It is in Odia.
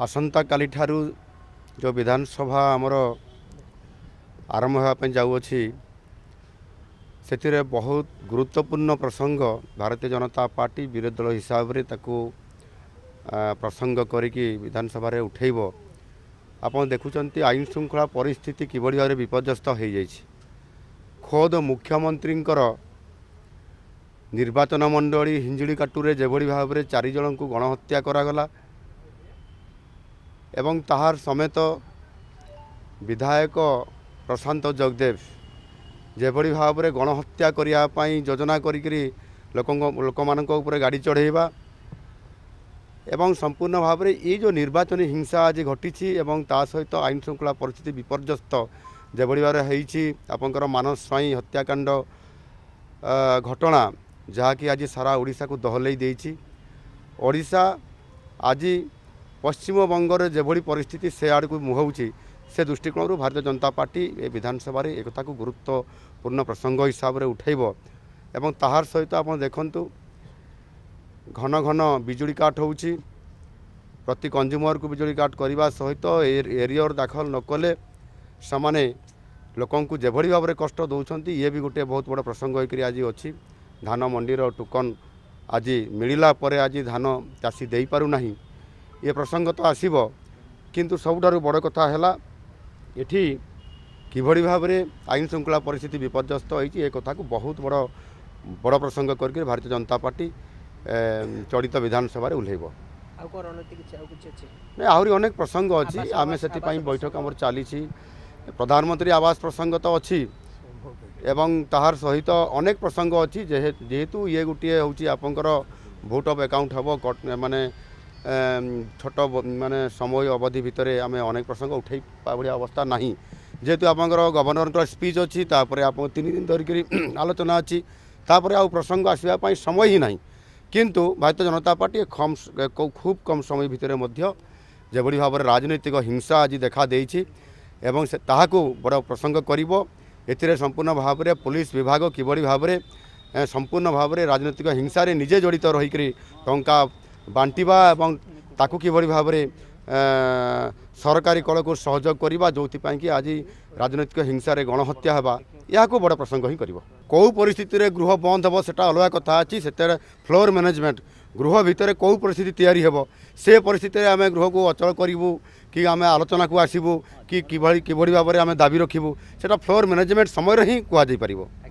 ଆସନ୍ତା କାଲି ଠାରୁ ଯେଉଁ ବିଧାନସଭା ଆମର ଆରମ୍ଭ ହେବା ପାଇଁ ଯାଉଅଛି ସେଥିରେ ବହୁତ ଗୁରୁତ୍ୱପୂର୍ଣ୍ଣ ପ୍ରସଙ୍ଗ ଭାରତୀୟ ଜନତା ପାର୍ଟି ବିରୋଧୀ ଦଳ ହିସାବରେ ତାକୁ ପ୍ରସଙ୍ଗ କରିକି ବିଧାନସଭାରେ ଉଠେଇବ ଆପଣ ଦେଖୁଛନ୍ତି ଆଇନ ଶୃଙ୍ଖଳା ପରିସ୍ଥିତି କିଭଳି ଭାବରେ ବିପର୍ଯ୍ୟସ୍ତ ହୋଇଯାଇଛି ଖୋଦ ମୁଖ୍ୟମନ୍ତ୍ରୀଙ୍କର ନିର୍ବାଚନ ମଣ୍ଡଳୀ ହିଞ୍ଜିଳିକାଟୁରେ ଯେଭଳି ଭାବରେ ଚାରିଜଣଙ୍କୁ ଗଣହତ୍ୟା କରାଗଲା ଏବଂ ତାହାର ସମେତ ବିଧାୟକ ପ୍ରଶାନ୍ତ ଜଗଦେବ ଯେଭଳି ଭାବରେ ଗଣହତ୍ୟା କରିବା ପାଇଁ ଯୋଜନା କରିକିରି ଲୋକଙ୍କ ଲୋକମାନଙ୍କ ଉପରେ ଗାଡ଼ି ଚଢ଼େଇବା ଏବଂ ସମ୍ପୂର୍ଣ୍ଣ ଭାବରେ ଏଇ ଯେଉଁ ନିର୍ବାଚନୀ ହିଂସା ଆଜି ଘଟିଛି ଏବଂ ତା ସହିତ ଆଇନ ଶୃଙ୍ଖଳା ପରିସ୍ଥିତି ବିପର୍ଯ୍ୟସ୍ତ ଯେଭଳି ଭାବରେ ହେଇଛି ଆପଣଙ୍କର ମାନସ ସ୍ୱାଇଁ ହତ୍ୟାକାଣ୍ଡ ଘଟଣା ଯାହାକି ଆଜି ସାରା ଓଡ଼ିଶାକୁ ଦହଲେଇ ଦେଇଛି ଓଡ଼ିଶା ଆଜି ପଶ୍ଚିମବଙ୍ଗରେ ଯେଭଳି ପରିସ୍ଥିତି ସେ ଆଡ଼କୁ ମୁହଁଉଛି ସେ ଦୃଷ୍ଟିକୋଣରୁ ଭାରତୀୟ ଜନତା ପାର୍ଟି ଏ ବିଧାନସଭାରେ ଏକଥାକୁ ଗୁରୁତ୍ୱପୂର୍ଣ୍ଣ ପ୍ରସଙ୍ଗ ହିସାବରେ ଉଠାଇବ ଏବଂ ତାହାର ସହିତ ଆପଣ ଦେଖନ୍ତୁ ଘନ ଘନ ବିଜୁଳି କାଟ ହେଉଛି ପ୍ରତି କଞ୍ଜୁମରକୁ ବିଜୁଳି କାଟ କରିବା ସହିତ ଏରିଅର ଦାଖଲ ନକଲେ ସେମାନେ ଲୋକଙ୍କୁ ଯେଭଳି ଭାବରେ କଷ୍ଟ ଦେଉଛନ୍ତି ଇଏ ବି ଗୋଟିଏ ବହୁତ ବଡ଼ ପ୍ରସଙ୍ଗ ହୋଇକରି ଆଜି ଅଛି ଧାନ ମଣ୍ଡିର ଟୋକନ ଆଜି ମିଳିଲା ପରେ ଆଜି ଧାନ ଚାଷୀ ଦେଇପାରୁନାହିଁ ଏ ପ୍ରସଙ୍ଗ ତ ଆସିବ କିନ୍ତୁ ସବୁଠାରୁ ବଡ଼ କଥା ହେଲା ଏଠି କିଭଳି ଭାବରେ ଆଇନ ଶୃଙ୍ଖଳା ପରିସ୍ଥିତି ବିପର୍ଯ୍ୟସ୍ତ ହୋଇଛି ଏ କଥାକୁ ବହୁତ ବଡ଼ ବଡ଼ ପ୍ରସଙ୍ଗ କରିକି ଭାରତୀୟ ଜନତା ପାର୍ଟି ଚଳିତ ବିଧାନସଭାରେ ଓହ୍ଲାଇବ ନାଇଁ ଆହୁରି ଅନେକ ପ୍ରସଙ୍ଗ ଅଛି ଆମେ ସେଥିପାଇଁ ବୈଠକ ଆମର ଚାଲିଛି ପ୍ରଧାନମନ୍ତ୍ରୀ ଆବାସ ପ୍ରସଙ୍ଗ ତ ଅଛି ଏବଂ ତାହାର ସହିତ ଅନେକ ପ୍ରସଙ୍ଗ ଅଛି ଯେହେତୁ ଇଏ ଗୋଟିଏ ହେଉଛି ଆପଣଙ୍କର ଭୋଟ୍ ଅଫ୍ ଆକାଉଣ୍ଟ ହେବ ମାନେ ছোট মানে সময় অবধি ভিতরে আমি অনেক প্রসঙ্গ উঠাই ভা অবস্থা না যেহেতু আপনার গভর্নর স্পিচ অছি তাপরে আপনার তিন দিন ধরিকি আলোচনা অছি তাপরে আউ প্রসঙ্গ আসবা সময় হি না কিন্তু ভারতীয় জনতা পার্টি কম খুব কম সময় ভিতরে মধ্যে যেভাবে ভাবে রাজনৈতিক হিংসা আজ দেখা দিয়েছি এবং তাহাকে বড় প্রসঙ্গ করব এতে সম্পূর্ণ ভাবে পুলিশ বিভাগ কিভাবে ভাবে সম্পূর্ণ ভাবে রাজনৈতিক হিংসার নিজে জড়িত রহিকি টঙ্কা ବାଣ୍ଟିବା ଏବଂ ତାକୁ କିଭଳି ଭାବରେ ସରକାରୀ କଳକୁ ସହଯୋଗ କରିବା ଯେଉଁଥିପାଇଁ କି ଆଜି ରାଜନୈତିକ ହିଂସାରେ ଗଣହତ୍ୟା ହେବା ଏହାକୁ ବଡ଼ ପ୍ରସଙ୍ଗ ହିଁ କରିବ କେଉଁ ପରିସ୍ଥିତିରେ ଗୃହ ବନ୍ଦ ହେବ ସେଟା ଅଲଗା କଥା ଅଛି ସେତେବେଳେ ଫ୍ଲୋର ମ୍ୟାନେଜମେଣ୍ଟ ଗୃହ ଭିତରେ କେଉଁ ପରିସ୍ଥିତି ତିଆରି ହେବ ସେ ପରିସ୍ଥିତିରେ ଆମେ ଗୃହକୁ ଅଚଳ କରିବୁ କି ଆମେ ଆଲୋଚନାକୁ ଆସିବୁ କି କିଭଳି କିଭଳି ଭାବରେ ଆମେ ଦାବି ରଖିବୁ ସେଟା ଫ୍ଲୋର ମ୍ୟାନେଜମେଣ୍ଟ ସମୟରେ ହିଁ କୁହାଯାଇପାରିବ